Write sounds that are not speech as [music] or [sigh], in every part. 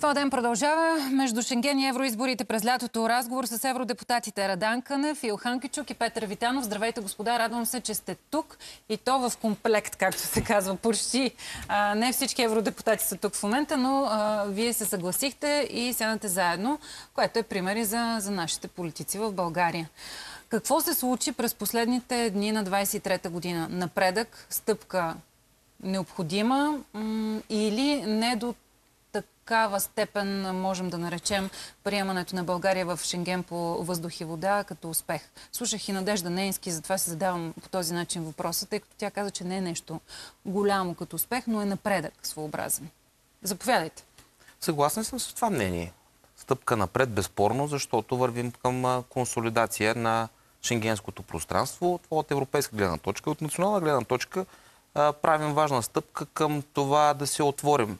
Това ден продължава между Шенген и евроизборите през лятото. Разговор с евродепутатите Радан Кънев, Илхан Кичук и Петър Витанов. Здравейте, господа. Радвам се, че сте тук и то в комплект, както се казва, почти. А, не всички евродепутати са тук в момента, но а, вие се съгласихте и сядате заедно, което е примери за, за нашите политици в България. Какво се случи през последните дни на 23-та година? Напредък, стъпка необходима или не до такава степен можем да наречем приемането на България в Шенген по въздух и вода като успех? Слушах и Надежда Нейнски, затова си задавам по този начин въпроса, тъй като тя каза, че не е нещо голямо като успех, но е напредък своеобразен. Заповядайте. Съгласен съм с това мнение. Стъпка напред, безспорно, защото вървим към консолидация на шенгенското пространство от, от европейска гледна точка. От национална гледна точка правим важна стъпка към това да се отворим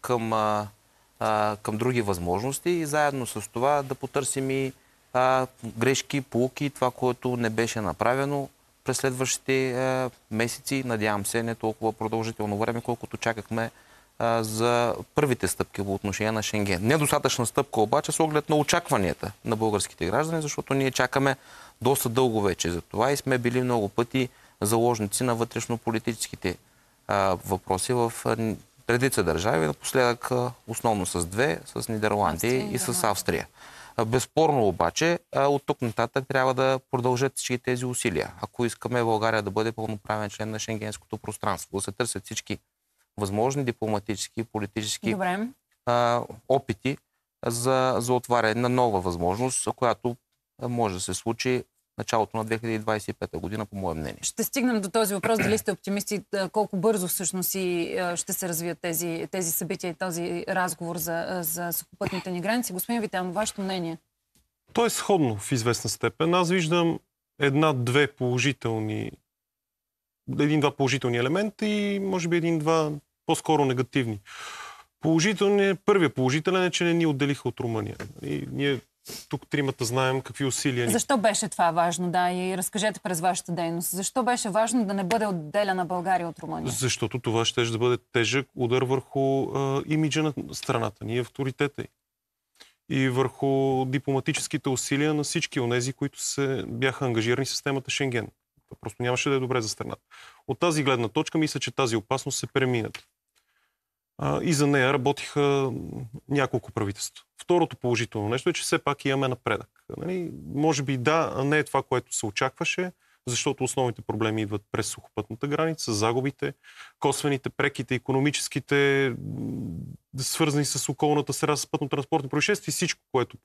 към, към други възможности и заедно с това да потърсим и грешки, полуки, това, което не беше направено през следващите месеци. Надявам се, не толкова продължително време, колкото чакахме за първите стъпки по отношение на Шенген. Недостатъчна стъпка обаче с оглед на очакванията на българските граждани, защото ние чакаме доста дълго вече за това и сме били много пъти заложници на вътрешно-политическите въпроси в редица държави, напоследък основно с две, с Нидерландия и с Австрия. Безспорно обаче, от тук нататък трябва да продължат всички тези усилия. Ако искаме България да бъде пълноправен член на шенгенското пространство, да се търсят всички възможни дипломатически и политически Добре. опити за, за отваряне на нова възможност, която може да се случи началото на 2025 година, по мое мнение. Ще стигнем до този въпрос, дали сте оптимисти, колко бързо всъщност и ще се развият тези, тези събития и този разговор за, за сухопътните ни граници. Господин Витан, вашето мнение? То е сходно в известна степен. Аз виждам една-две положителни един-два положителни елемента и може би един-два по-скоро негативни. Положителният, първият положителен е, че не ни отделиха от Румъния. И ние тук тримата знаем какви усилия ни... Защо беше това важно, да, и разкажете през вашата дейност. Защо беше важно да не бъде отделена България от Румъния? Защото това ще да бъде тежък удар върху а, имиджа на страната ни, авторитета й. И върху дипломатическите усилия на всички онези, които се бяха ангажирани с темата Шенген. просто нямаше да е добре за страната. От тази гледна точка мисля, че тази опасност се преминат и за нея работиха няколко правителства. Второто положително нещо е, че все пак имаме напредък. Нали? Може би да, не е това, което се очакваше, защото основните проблеми идват през сухопътната граница, загубите, косвените, преките, економическите, свързани с околната среда, с пътно-транспортни происшествия и всичко, което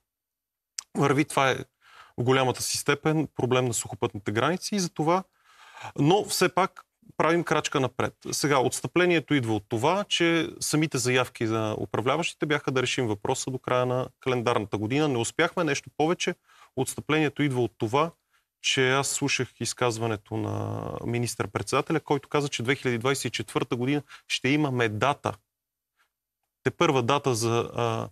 върви, това е в голямата си степен проблем на сухопътните граници и за това, но все пак правим крачка напред. Сега, отстъплението идва от това, че самите заявки за управляващите бяха да решим въпроса до края на календарната година. Не успяхме нещо повече. Отстъплението идва от това, че аз слушах изказването на министър-председателя, който каза, че 2024 година ще имаме дата. Те първа дата за а,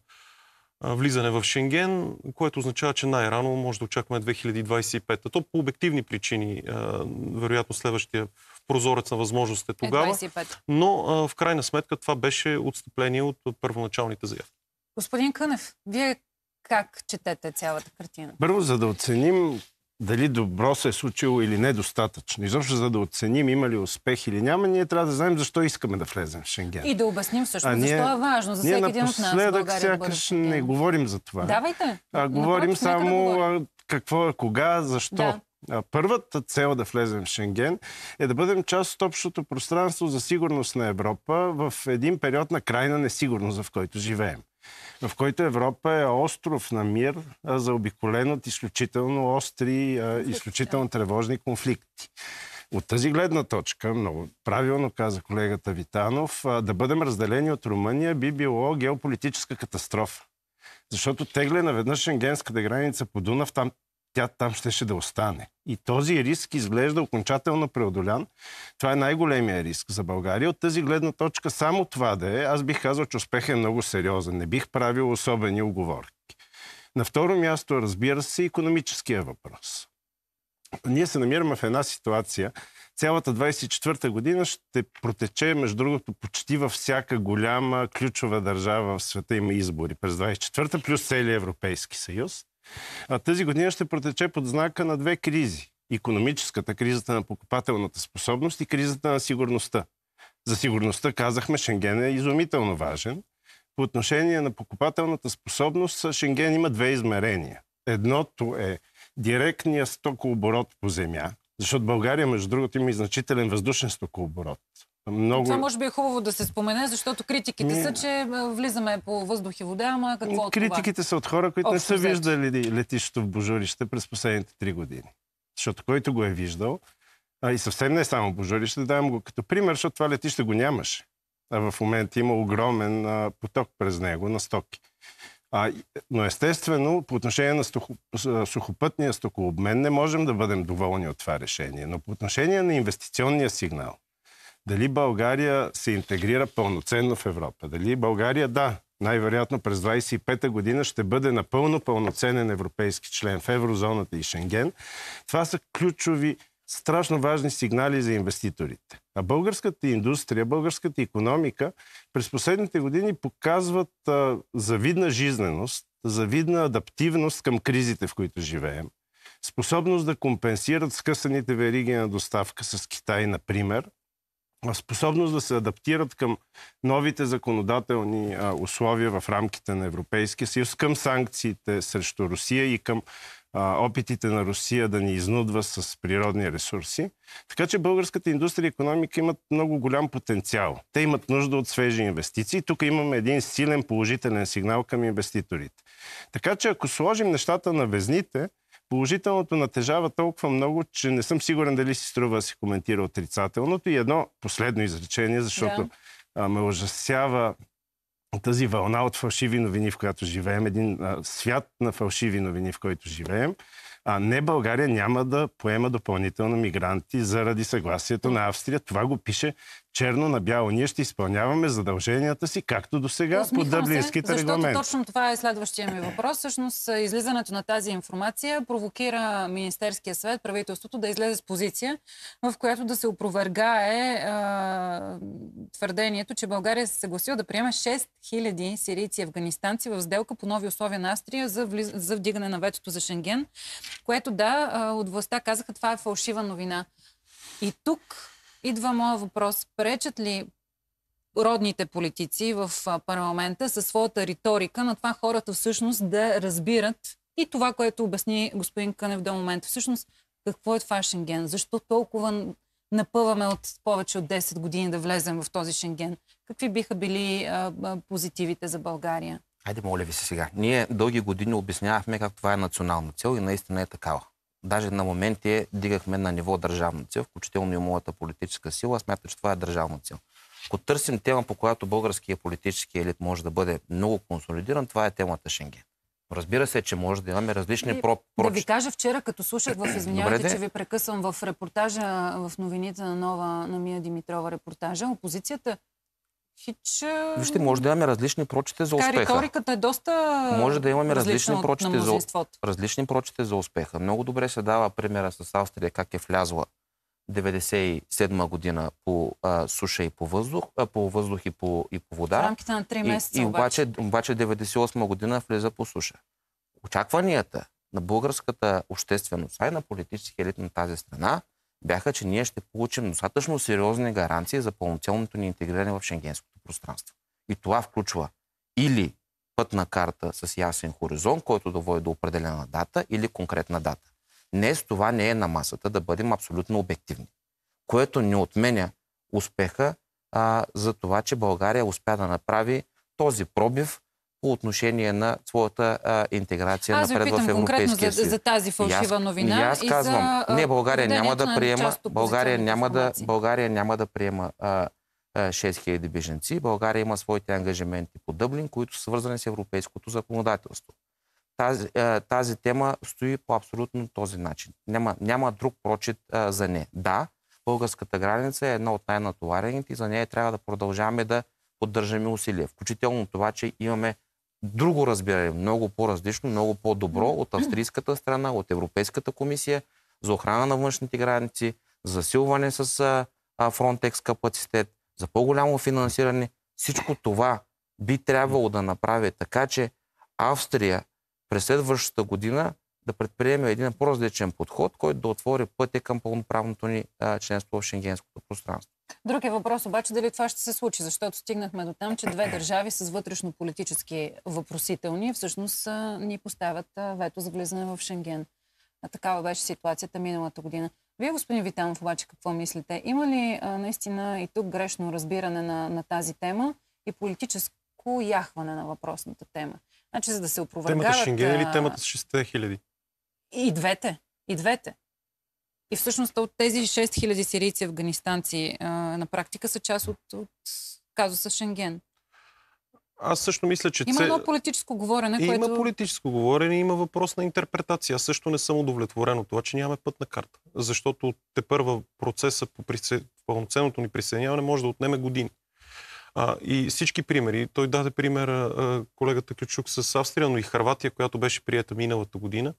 а, влизане в Шенген, което означава, че най-рано може да очакваме 2025. то по обективни причини, а, вероятно следващия прозорец на възможностите е, тогава. Е но а, в крайна сметка това беше отстъпление от първоначалните заявки. Господин Кънев, вие как четете цялата картина? Първо, за да оценим дали добро се е случило или недостатъчно. Изобщо, за да оценим има ли успех или няма, ние трябва да знаем защо искаме да влезем в Шенген. И да обясним всъщност ние, защо е важно за всеки един от нас. Ние сякаш да не говорим за това. Давайте. А, говорим Напротив, само да говорим. какво, кога, защо. Да първата цел да влезем в Шенген е да бъдем част от общото пространство за сигурност на Европа в един период на крайна несигурност, в който живеем в който Европа е остров на мир, заобиколен от изключително остри, изключително тревожни конфликти. От тази гледна точка, много правилно каза колегата Витанов, да бъдем разделени от Румъния би било геополитическа катастрофа. Защото на наведнъж шенгенската граница по Дунав, там тя там щеше да остане. И този риск изглежда окончателно преодолян. Това е най-големия риск за България. От тази гледна точка само това да е, аз бих казал, че успех е много сериозен. Не бих правил особени оговорки. На второ място, разбира се, економическия въпрос. Ние се намираме в една ситуация. Цялата 24-та година ще протече, между другото, почти във всяка голяма ключова държава в света има избори през 24-та, плюс целият Европейски съюз. Тази година ще протече под знака на две кризи. Економическата, кризата на покупателната способност и кризата на сигурността. За сигурността казахме, Шенген е изумително важен. По отношение на покупателната способност, Шенген има две измерения. Едното е директния стокооборот по земя, защото България, между другото, има и значителен въздушен стокооборот. Много... Това може би е хубаво да се спомене, защото критиките Ми... са, че влизаме по въздух и вода, ама какво от Критиките са от хора, които Общо не са виждали летището в Божурище през последните три години. Защото който го е виждал, а и съвсем не е само Божурище, давам го като пример, защото това летище го нямаше. А в момента има огромен а, поток през него на стоки. А, но естествено, по отношение на сухопътния стокообмен не можем да бъдем доволни от това решение. Но по отношение на инвестиционния сигнал, дали България се интегрира пълноценно в Европа. Дали България, да, най-вероятно през 25-та година ще бъде напълно пълноценен европейски член в еврозоната и Шенген. Това са ключови, страшно важни сигнали за инвеститорите. А българската индустрия, българската економика през последните години показват а, завидна жизненост, завидна адаптивност към кризите, в които живеем. Способност да компенсират скъсаните вериги на доставка с Китай, например – способност да се адаптират към новите законодателни а, условия в рамките на Европейския съюз, към санкциите срещу Русия и към а, опитите на Русия да ни изнудва с природни ресурси. Така че българската индустрия и економика имат много голям потенциал. Те имат нужда от свежи инвестиции. Тук имаме един силен положителен сигнал към инвеститорите. Така че ако сложим нещата на везните, Положителното натежава толкова много, че не съм сигурен дали си струва да си коментира отрицателното. И едно последно изречение, защото да. ме ужасява тази вълна от фалшиви новини, в която живеем, един а, свят на фалшиви новини, в който живеем. А не България няма да поема допълнително мигранти заради съгласието на Австрия. Това го пише черно на бяло. Ние ще изпълняваме задълженията си, както до сега, по дъблинските регламенти. Точно това е следващия ми въпрос. Всъщност, излизането на тази информация провокира Министерския съвет, правителството да излезе с позиция, в която да се опровергае твърдението, че България се съгласила да приеме 6000 сирийци и афганистанци в сделка по нови условия на Астрия за, влиз... за вдигане на ветото за Шенген, което да, от властта казаха, това е фалшива новина. И тук Идва моя въпрос. Пречат ли родните политици в парламента със своята риторика на това хората всъщност да разбират и това, което обясни господин Кънев до момента. Всъщност, какво е това Шенген? Защо толкова напъваме от повече от 10 години да влезем в този Шенген? Какви биха били а, а, позитивите за България? Хайде, моля ви се сега. Ние дълги години обяснявахме как това е национална цел и наистина е такава. Даже на моменти е, дигахме на ниво държавна цел, включително и моята политическа сила. Смята, че това е държавна цел. Ако търсим тема, по която българския политически елит може да бъде много консолидиран, това е темата Шенген. Разбира се, че може да имаме различни и, про, Да ви кажа вчера, като слушах в извинявайте, че ви прекъсвам в репортажа в новините на нова на Мия Димитрова репортажа, опозицията Хич... Вижте, може да имаме различни прочите за успеха. Риториката е доста Може да имаме различни прочите, за, различни прочите за успеха. Много добре се дава примера с Австрия, как е влязла 97 година по а, суша и по въздух, а, по въздух и по, и по вода. В рамките на 3 месеца и, и обаче. обаче 98 година влиза по суша. Очакванията на българската общественост, а и на политически елит на тази страна, бяха, че ние ще получим достатъчно сериозни гаранции за пълноценното ни интегриране в шенгенското пространство. И това включва или пътна карта с ясен хоризонт, който да води до определена дата или конкретна дата. Днес това не е на масата, да бъдем абсолютно обективни, което не отменя успеха а, за това, че България успя да направи този пробив по отношение на своята а, интеграция аз напред в Европейския съюз. За, за тази фалшива новина. И аз, и аз казвам, за... не, България няма да приема, България няма да, България няма да приема а, 6000 беженци. България има своите ангажименти по Дъблин, които са свързани с европейското законодателство. Тази, тази тема стои по абсолютно този начин. Няма, няма друг прочит а, за не. Да, българската граница е една от най-натоварените и за нея трябва да продължаваме да поддържаме усилия. Включително това, че имаме друго разбиране, много по-различно, много по-добро от австрийската страна, от Европейската комисия за охрана на външните граници, за засилване с Фронтекс капацитет, за по-голямо финансиране. Всичко това би трябвало да направи така, че Австрия през следващата година да предприеме един по-различен подход, който да отвори пътя към пълноправното ни а, членство в шенгенското пространство. Друг е въпрос обаче дали това ще се случи, защото стигнахме до там, че две държави с вътрешно-политически въпросителни всъщност ни поставят вето за влизане в Шенген. А такава беше ситуацията миналата година. Вие, господин Витанов, обаче какво мислите? Има ли а, наистина и тук грешно разбиране на, на тази тема и политическо яхване на въпросната тема? Значи, за да се опровергават... Темата Шенген или темата с 6000? И двете. И двете. И всъщност от тези 6000 сирийци афганистанци на практика са част от, от казуса Шенген. Аз също мисля, че... Има едно политическо говорене, и което... Има политическо говорене, има въпрос на интерпретация. Аз също не съм удовлетворен от това, че нямаме пътна карта. Защото те първа процеса по присъ... пълноценното ни присъединяване може да отнеме години. А, и всички примери. Той даде пример а, колегата Ключук с Австрия, но и Харватия, която беше прията миналата година.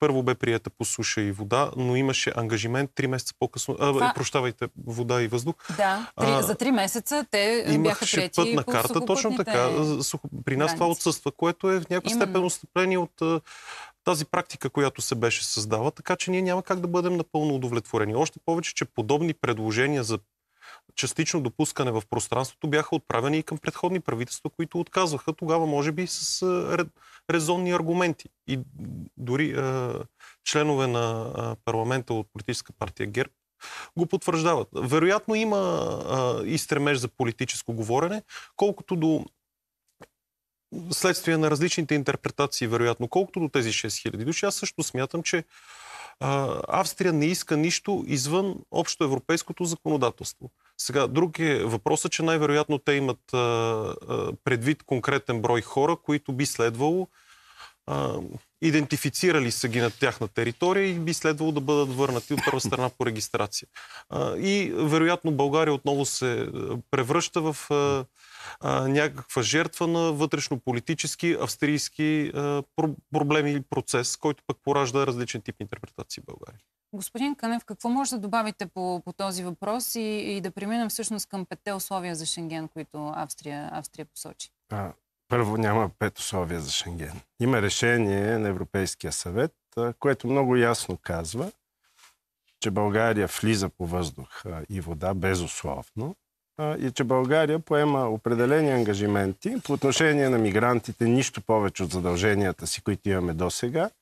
Първо бе прията по суша и вода, но имаше ангажимент Три месеца по-късно. А, Това... прощавайте, вода и въздух. Да, три, а, за три месеца те е, бяха прияти по на карта, точно така. Сухо... При нас граници. това отсъства, което е в някаква степен отстъпление от тази практика, която се беше създала, така че ние няма как да бъдем напълно удовлетворени. Още повече, че подобни предложения за частично допускане в пространството бяха отправени и към предходни правителства, които отказваха тогава, може би, с резонни аргументи. И дори членове на парламента от политическа партия ГЕРБ го потвърждават. Вероятно има и стремеж за политическо говорене, колкото до следствие на различните интерпретации, вероятно, колкото до тези 6000 души. Аз също смятам, че Австрия не иска нищо извън общоевропейското законодателство. Сега, друг е въпросът, че най-вероятно те имат а, а, предвид конкретен брой хора, които би следвало а, идентифицирали са ги на тяхна територия и би следвало да бъдат върнати от първа страна по регистрация. А, и вероятно България отново се превръща в а, а, някаква жертва на вътрешно-политически австрийски проблеми или процес, който пък поражда различен тип интерпретации в България. Господин Кънев, какво може да добавите по, по този въпрос и, и да преминем всъщност към петте условия за Шенген, които Австрия, Австрия посочи? А, първо няма пет условия за Шенген. Има решение на Европейския съвет, което много ясно казва, че България влиза по въздух и вода безусловно и че България поема определени ангажименти по отношение на мигрантите, нищо повече от задълженията си, които имаме до сега –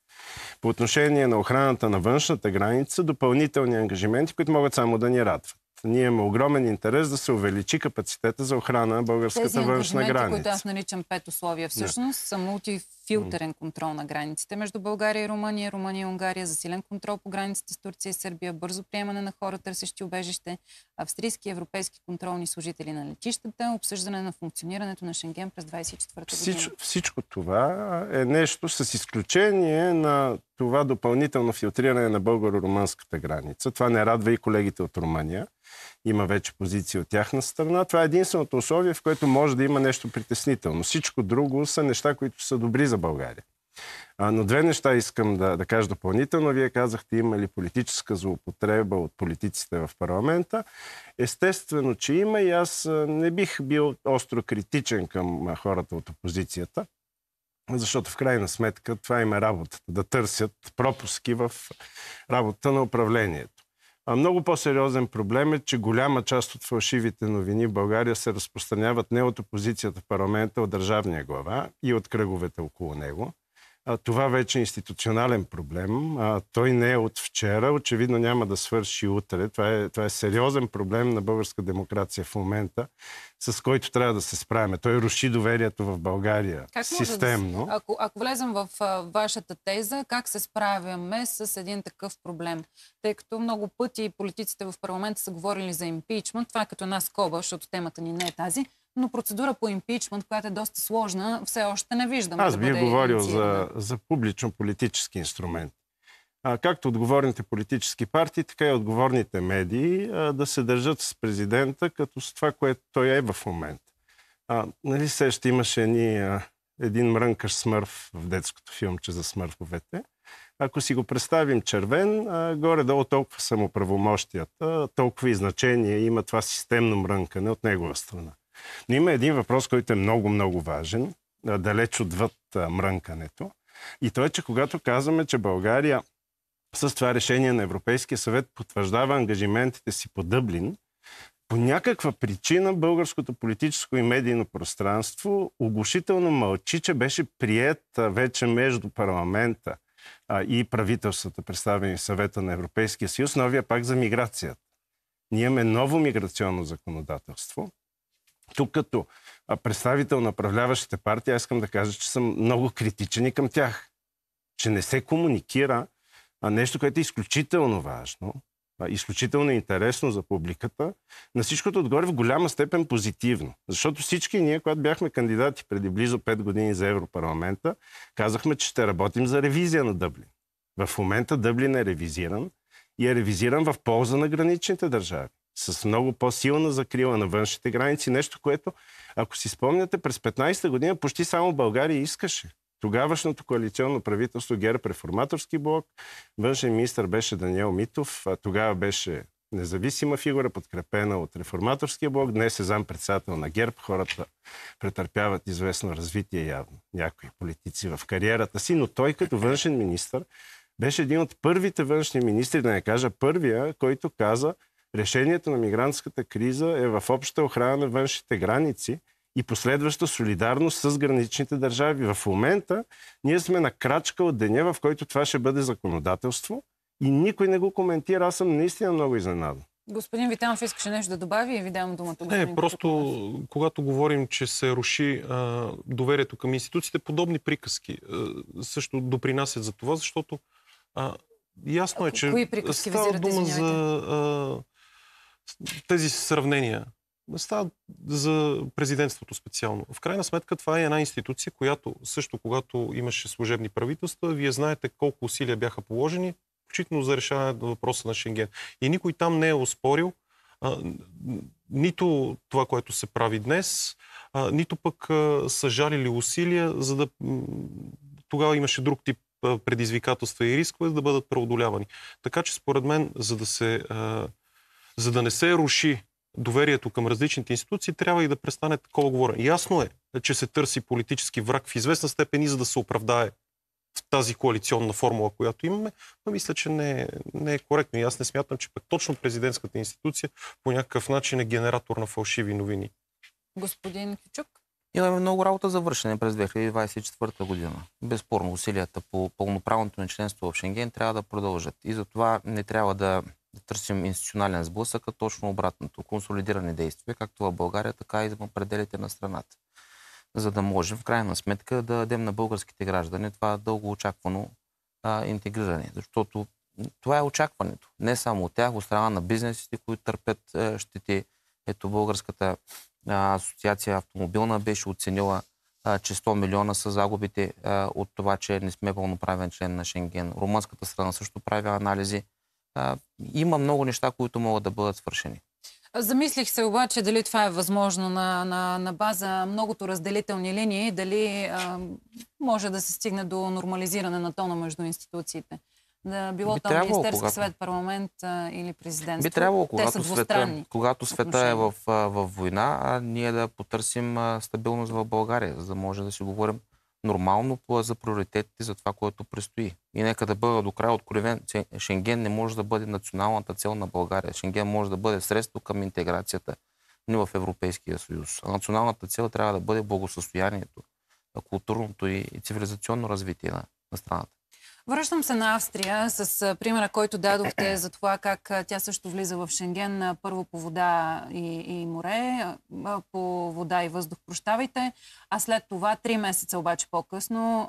по отношение на охраната на външната граница, допълнителни ангажименти, които могат само да ни радват. Ние имаме огромен интерес да се увеличи капацитета за охрана на българската външна граница. които аз наричам пет условия всъщност, да. са мултифункционални филтерен контрол на границите между България и Румъния, Румъния и Унгария, засилен контрол по границите с Турция и Сърбия, бързо приемане на хора, търсещи убежище, австрийски и европейски контролни служители на летищата, обсъждане на функционирането на Шенген през 24-та година. Всич, всичко това е нещо с изключение на това допълнително филтриране на българо-румънската граница. Това не радва и колегите от Румъния. Има вече позиции от тяхна страна. Това е единственото условие, в което може да има нещо притеснително. Всичко друго са неща, които са добри за България. А, но две неща искам да, да кажа допълнително. Вие казахте, има ли политическа злоупотреба от политиците в парламента. Естествено, че има и аз не бих бил остро критичен към хората от опозицията, защото в крайна сметка това има е работата, да търсят пропуски в работата на управлението. А много по-сериозен проблем е, че голяма част от фалшивите новини в България се разпространяват не от опозицията в парламента, от държавния глава и от кръговете около него това вече е институционален проблем. той не е от вчера, очевидно няма да свърши утре. Това е, това е сериозен проблем на българска демокрация в момента, с който трябва да се справяме. Той руши доверието в България как системно. Да, ако, ако влезем в а, вашата теза, как се справяме с един такъв проблем? Тъй като много пъти политиците в парламента са говорили за импичмент, това е като една скоба, защото темата ни не е тази но процедура по импичмент, която е доста сложна, все още не виждам. Аз да би говорил за, за публично-политически инструмент. А, както отговорните политически партии, така и отговорните медии а, да се държат с президента като с това, което той е в момента. А, нали се ще имаше ни, а, един мрънкаш смърв в детското филмче за смърфовете. Ако си го представим червен, а, горе-долу толкова самоправомощията, толкова и значение има това системно мрънкане от негова страна. Но има един въпрос, който е много-много важен, далеч отвъд мрънкането. И то е, че когато казваме, че България с това решение на Европейския съвет потвърждава ангажиментите си по Дъблин, по някаква причина българското политическо и медийно пространство оглушително мълчи, че беше прият вече между парламента и правителствата, представени в съвета на Европейския съюз, новия пак за миграцията. Ние имаме ново миграционно законодателство, тук като представител на правляващите партии, аз искам да кажа, че съм много критичен и към тях. Че не се комуникира а нещо, което е изключително важно, изключително интересно за публиката, на всичкото отгоре в голяма степен позитивно. Защото всички ние, когато бяхме кандидати преди близо 5 години за Европарламента, казахме, че ще работим за ревизия на Дъблин. В момента Дъблин е ревизиран и е ревизиран в полза на граничните държави с много по-силна закрила на външните граници, нещо, което, ако си спомняте, през 15-та година почти само България искаше. Тогавашното коалиционно правителство ГЕРБ реформаторски блок, външен министр беше Даниел Митов, а тогава беше независима фигура, подкрепена от реформаторския блок. Днес е председател на ГЕРБ. Хората претърпяват известно развитие явно. Някои политици в кариерата си, но той като външен министр беше един от първите външни министри, да не кажа първия, който каза – решението на мигрантската криза е в обща охрана на външните граници и последваща солидарност с граничните държави. В момента ние сме на крачка от деня, в който това ще бъде законодателство и никой не го коментира. Аз съм наистина много изненадан. Господин Витанов искаше нещо да добави и ви давам думата. Не, просто когато говорим, че се руши а, доверието към институциите, подобни приказки а, също допринасят за това, защото а, ясно е, че Кои става визирате, дума за тези сравнения стават за президентството специално. В крайна сметка това е една институция, която също когато имаше служебни правителства, вие знаете колко усилия бяха положени, включително за решаване на въпроса на Шенген. И никой там не е оспорил а, нито това, което се прави днес, а, нито пък а, са жалили усилия, за да... Тогава имаше друг тип предизвикателства и рискове, за да бъдат преодолявани. Така че според мен, за да се... А, за да не се руши доверието към различните институции, трябва и да престане такова говоря. Ясно е, че се търси политически враг в известна степен и за да се оправдае в тази коалиционна формула, която имаме, но мисля, че не, е, не е коректно. И аз не смятам, че пък точно президентската институция по някакъв начин е генератор на фалшиви новини. Господин Кичук? Имаме много работа за вършене през 2024 година. Безспорно, усилията по пълноправното на членство в Шенген трябва да продължат. И затова не трябва да да търсим институционален сблъсък, а точно обратното. Консолидирани действия, както в България, така и за пределите на страната. За да можем, в крайна сметка, да дадем на българските граждани това дълго очаквано а, интегриране. Защото това е очакването. Не само от тях, от страна на бизнесите, които търпят щети. Ето българската а, асоциация автомобилна беше оценила че 100 милиона са загубите а, от това, че не сме пълноправен член на Шенген. Румънската страна също прави анализи а, има много неща, които могат да бъдат свършени. Замислих се обаче дали това е възможно на, на, на база многото разделителни линии, дали а, може да се стигне до нормализиране на тона между институциите. Да, било Би там Министерски когато... съвет, парламент а, или президентство. Би трябвало, когато, света, когато света е в, в война, а ние да потърсим а, стабилност в България, за да може да си говорим нормално за приоритетите за това, което предстои. И нека да бъда до края откровен, че Шенген не може да бъде националната цел на България. Шенген може да бъде средство към интеграцията ни в Европейския съюз. А националната цел трябва да бъде благосъстоянието, културното и цивилизационно развитие на страната. Връщам се на Австрия с примера, който дадохте за това как тя също влиза в Шенген първо по вода и, и море, по вода и въздух, прощавайте, а след това, три месеца обаче по-късно,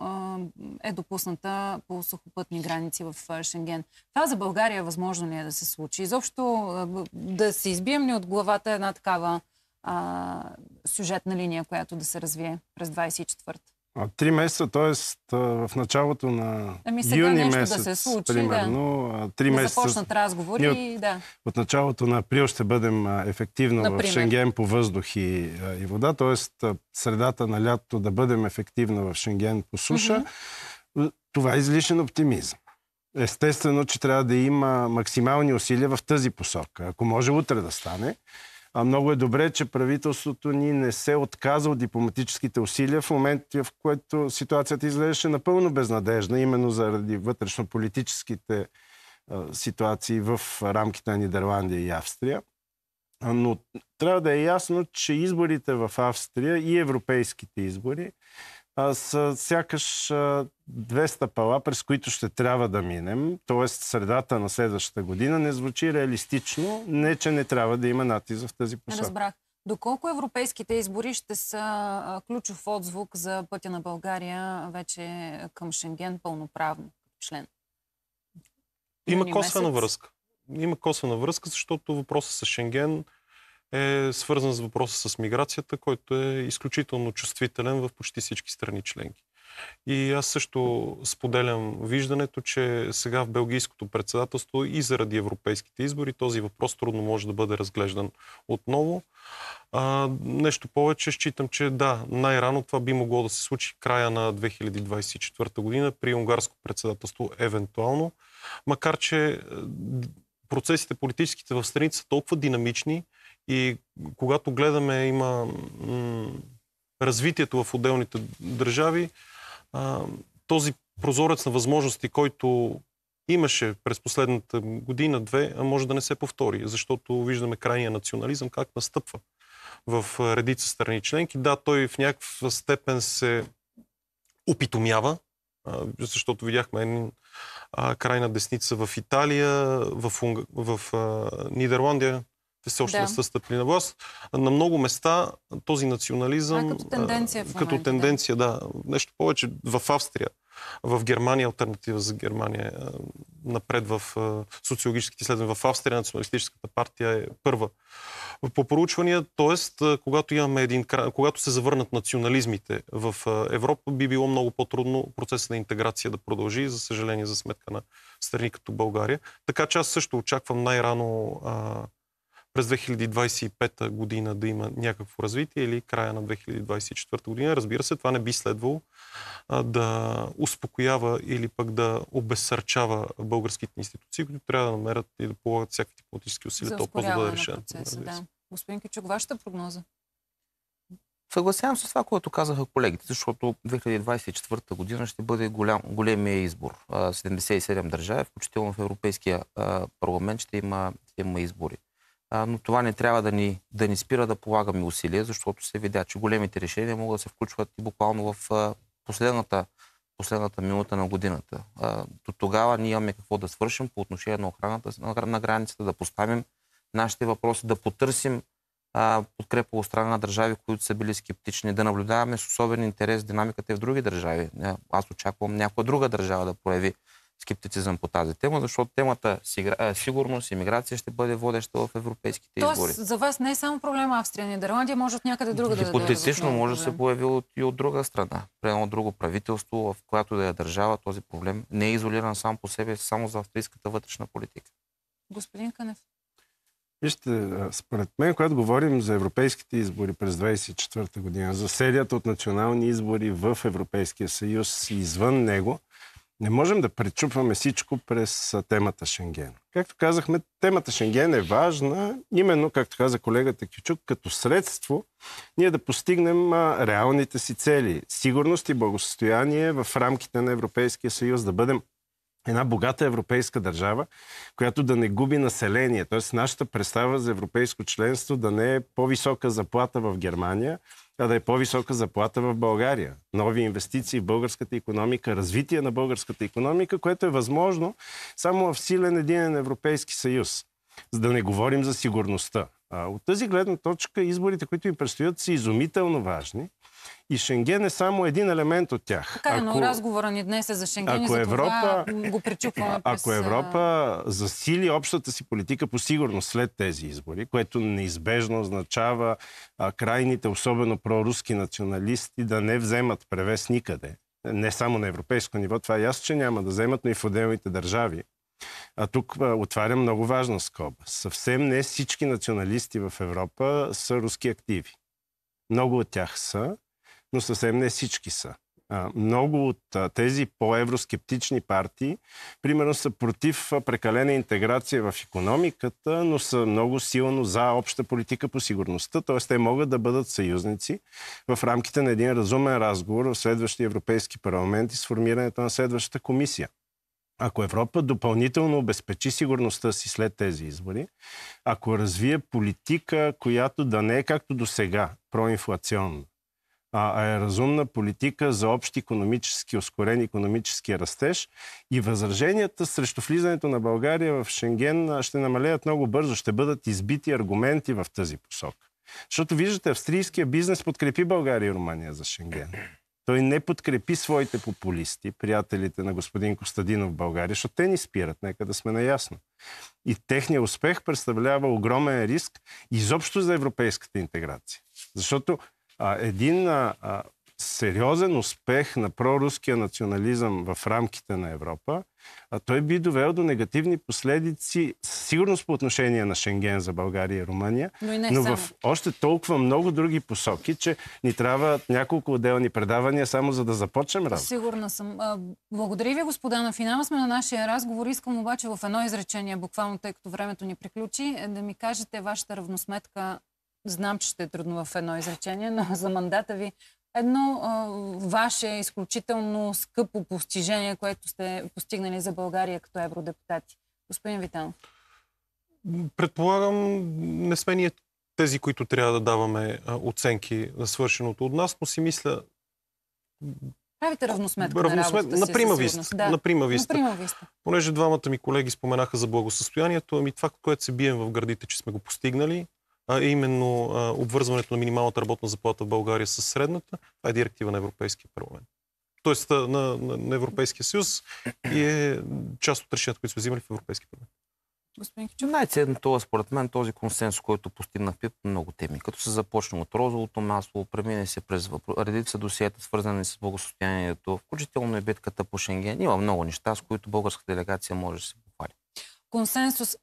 е допусната по сухопътни граници в Шенген. Това за България възможно ли е да се случи? Изобщо да се избием ли от главата една такава а, сюжетна линия, която да се развие през 24-та? А, три месеца, т.е. в началото на ами сега юни нещо месец, да се случи, примерно, да. три да месеца. започнат разговори от, да. От началото на април ще бъдем ефективно Например. в Шенген по въздух и, и вода, т.е. средата на лятото да бъдем ефективно в Шенген по суша. Mm-hmm. Това е излишен оптимизъм. Естествено, че трябва да има максимални усилия в тази посока. Ако може утре да стане, а много е добре, че правителството ни не се отказа от дипломатическите усилия в момента, в който ситуацията изглеждаше напълно безнадежна, именно заради вътрешно-политическите ситуации в рамките на Нидерландия и Австрия. Но трябва да е ясно, че изборите в Австрия и европейските избори а, сякаш две стъпала, през които ще трябва да минем, т.е. средата на следващата година, не звучи реалистично, не че не трябва да има натиза в тази посока. Разбрах. Доколко европейските избори ще са ключов отзвук за пътя на България вече към Шенген пълноправно член? Има косвена връзка. Има косвена връзка, защото въпросът с Шенген е свързан с въпроса с миграцията, който е изключително чувствителен в почти всички страни членки. И аз също споделям виждането, че сега в Белгийското председателство и заради европейските избори този въпрос трудно може да бъде разглеждан отново. А, нещо повече, считам, че да, най-рано това би могло да се случи края на 2024 година при унгарско председателство, евентуално. Макар, че процесите политическите в страните са толкова динамични, и когато гледаме, има развитието в отделните държави, този прозорец на възможности, който имаше през последната година-две, може да не се повтори, защото виждаме крайния национализъм как настъпва в редица страни членки. Да, той в някаква степен се опитомява, защото видяхме един крайна десница в Италия, в, Унг... в Нидерландия, все още да. не са стъпли на власт. На много места този национализъм... А, като тенденция в момента, Като тенденция, да. Нещо повече. В Австрия, в Германия, альтернатива за Германия, напред в социологическите изследвания. В Австрия националистическата партия е първа по проучвания, т.е. когато, имаме един, когато се завърнат национализмите в Европа, би било много по-трудно процесът на интеграция да продължи, за съжаление, за сметка на страни като България. Така че аз също очаквам най-рано през 2025 година да има някакво развитие или края на 2024 година. Разбира се, това не би следвало а, да успокоява или пък да обесърчава българските институции, които трябва да намерят и да полагат всякакви дипломатически усилия, то по да е решен. Процеса, да. Господин Кичук, вашата прогноза? Съгласявам се с това, което казаха колегите, защото 2024 година ще бъде голям, големия избор. 77 държави, включително в Европейския парламент, ще има, ще има избори но това не трябва да ни, да ни спира да полагаме усилия, защото се видя, че големите решения могат да се включват и буквално в последната, последната минута на годината. До тогава ние имаме какво да свършим по отношение на охраната на границата, да поставим нашите въпроси, да потърсим подкрепа от страна на държави, които са били скептични, да наблюдаваме с особен интерес динамиката и в други държави. Аз очаквам някоя друга държава да прояви скептицизъм по тази тема, защото темата сигурност, миграция ще бъде водеща в европейските Тоест, избори. Тоест, за вас не е само проблема Австрия, Нидерландия, може от някъде друга да Хипотетично да може да се появи от, и от друга страна. При едно друго правителство, в която да я държава, този проблем не е изолиран сам по себе, само за австрийската вътрешна политика. Господин Канев. Вижте, според мен, когато говорим за европейските избори през 24 година, за серията от национални избори в Европейския съюз и извън него, не можем да пречупваме всичко през темата Шенген. Както казахме, темата Шенген е важна, именно, както каза колегата Кичук, като средство ние да постигнем реалните си цели. Сигурност и благосостояние в рамките на Европейския съюз, да бъдем една богата европейска държава, която да не губи население. Тоест нашата представа за европейско членство да не е по-висока заплата в Германия, а да е по-висока заплата в България. Нови инвестиции в българската економика, развитие на българската економика, което е възможно само в силен един Европейски съюз. За да не говорим за сигурността. от тази гледна точка изборите, които им предстоят, са изумително важни. И Шенген е само един елемент от тях. Така, ако, но разговора ни днес е за Шенген ако и за Европа, го причупваме [laughs] Ако през... Европа засили общата си политика по сигурност след тези избори, което неизбежно означава а, крайните, особено проруски националисти, да не вземат превес никъде. Не само на европейско ниво, това е ясно, че няма да вземат, но и в отделните държави. А тук отварям много важна скоба. Съвсем не всички националисти в Европа са руски активи. Много от тях са но съвсем не всички са. Много от тези по-евроскептични партии, примерно, са против прекалена интеграция в економиката, но са много силно за обща политика по сигурността, т.е. те могат да бъдат съюзници в рамките на един разумен разговор в следващия Европейски парламент и сформирането на следващата комисия. Ако Европа допълнително обезпечи сигурността си след тези избори, ако развие политика, която да не е както до сега, проинфлационна, а е разумна политика за общ економически, ускорен економически растеж. И възраженията срещу влизането на България в Шенген ще намалеят много бързо, ще бъдат избити аргументи в тази посока. Защото виждате, австрийския бизнес подкрепи България и Румъния за Шенген. Той не подкрепи своите популисти, приятелите на господин Костадинов в България, защото те ни спират, нека да сме наясно. И техният успех представлява огромен риск изобщо за европейската интеграция. Защото а, един а, сериозен успех на проруския национализъм в рамките на Европа, а той би довел до негативни последици, сигурност по отношение на Шенген за България и Румъния, но, и не но в още толкова много други посоки, че ни трябва няколко отделни предавания, само за да започнем работа. Сигурна съм. Благодаря ви, господа. На финала сме на нашия разговор. Искам обаче в едно изречение, буквално тъй като времето ни приключи, е да ми кажете вашата равносметка знам, че ще е трудно в едно изречение, но [laughs] за мандата ви едно а, ваше изключително скъпо постижение, което сте постигнали за България като евродепутати. Господин Витан. Предполагам, не сме ние тези, които трябва да даваме а, оценки за свършеното от нас, но си мисля... Правите равносметка равносмет... на, на виста. Да. На примависта. Понеже двамата ми колеги споменаха за благосъстоянието, ами това, което се бием в гърдите, че сме го постигнали, а именно а, обвързването на минималната работна заплата в България с средната. Това е директива на Европейския парламент. Тоест на, на, на Европейския съюз и е част от решенията, които сме взимали в Европейския парламент. Господин Кичев. Най-ценното е според мен този консенс, който постигна в ПИП по много теми. Като се започна от розовото масло, премине се през редица досиета, свързани с благосостоянието, включително и битката по Шенген. Има много неща, с които българска делегация може да се похвали. Консенсус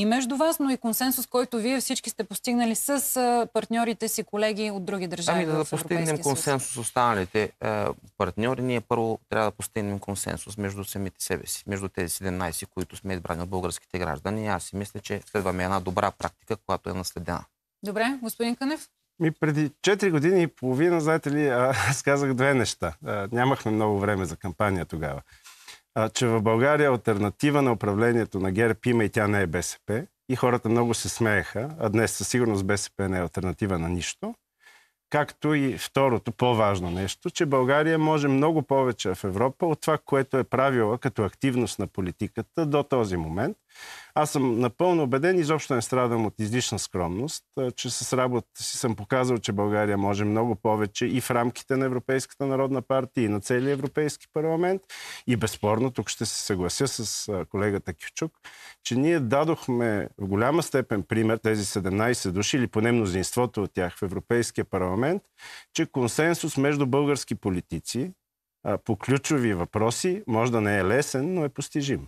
и между вас, но и консенсус, който вие всички сте постигнали с партньорите си, колеги от други държави. Ами да, да постигнем консенсус с останалите партньори, ние първо трябва да постигнем консенсус между самите себе си, между тези 17, които сме избрани от българските граждани. Аз си мисля, че следваме една добра практика, която е наследена. Добре, господин Кънев. Ми преди 4 години и половина, знаете ли, аз казах две неща. А, нямахме много време за кампания тогава че в България е альтернатива на управлението на ГЕРБ има и тя не е БСП. И хората много се смееха, а днес със сигурност БСП не е альтернатива на нищо. Както и второто, по-важно нещо, че България може много повече в Европа от това, което е правила като активност на политиката до този момент. Аз съм напълно убеден, изобщо не страдам от излишна скромност, че с работата си съм показал, че България може много повече и в рамките на Европейската народна партия, и на целия Европейски парламент. И безспорно, тук ще се съглася с колегата Кючук, че ние дадохме в голяма степен пример тези 17 души, или поне мнозинството от тях в Европейския парламент, че консенсус между български политици по ключови въпроси може да не е лесен, но е постижим.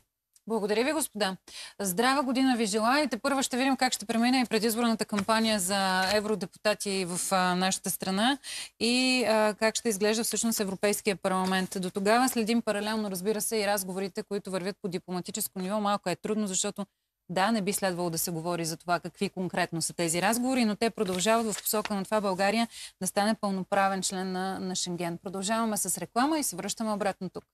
Благодаря ви, господа. Здрава година ви желая и те първо ще видим как ще премине и предизборната кампания за евродепутати в нашата страна и а, как ще изглежда всъщност Европейския парламент. До тогава следим паралелно, разбира се, и разговорите, които вървят по дипломатическо ниво. Малко е трудно, защото да, не би следвало да се говори за това какви конкретно са тези разговори, но те продължават в посока на това България да стане пълноправен член на, на Шенген. Продължаваме с реклама и се връщаме обратно тук.